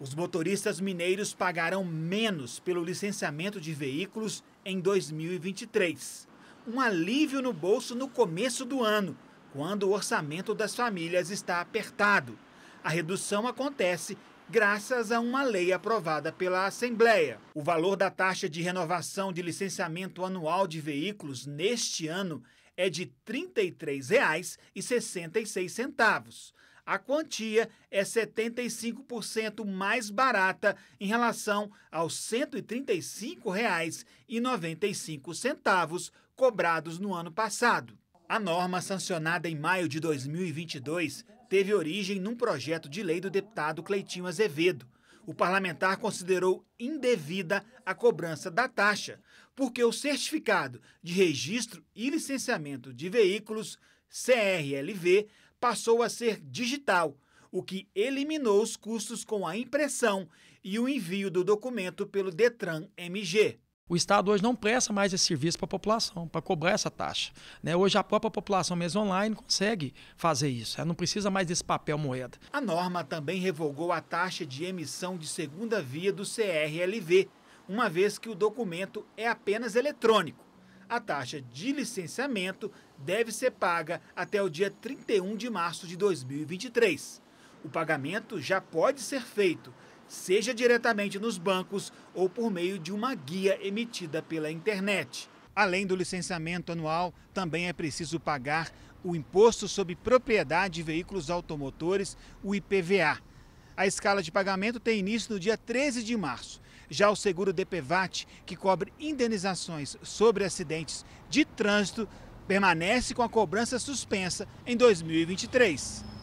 Os motoristas mineiros pagarão menos pelo licenciamento de veículos em 2023. Um alívio no bolso no começo do ano, quando o orçamento das famílias está apertado. A redução acontece graças a uma lei aprovada pela Assembleia. O valor da taxa de renovação de licenciamento anual de veículos neste ano é de R$ 33,66 a quantia é 75% mais barata em relação aos R$ 135,95 cobrados no ano passado. A norma, sancionada em maio de 2022, teve origem num projeto de lei do deputado Cleitinho Azevedo. O parlamentar considerou indevida a cobrança da taxa, porque o certificado de registro e licenciamento de veículos, CRLV, passou a ser digital, o que eliminou os custos com a impressão e o envio do documento pelo Detran MG. O Estado hoje não presta mais esse serviço para a população, para cobrar essa taxa. Né? Hoje a própria população, mesmo online, consegue fazer isso. Ela não precisa mais desse papel moeda. A norma também revogou a taxa de emissão de segunda via do CRLV, uma vez que o documento é apenas eletrônico a taxa de licenciamento deve ser paga até o dia 31 de março de 2023. O pagamento já pode ser feito, seja diretamente nos bancos ou por meio de uma guia emitida pela internet. Além do licenciamento anual, também é preciso pagar o Imposto sobre Propriedade de Veículos Automotores, o IPVA a escala de pagamento tem início no dia 13 de março. Já o seguro DPVAT, que cobre indenizações sobre acidentes de trânsito, permanece com a cobrança suspensa em 2023.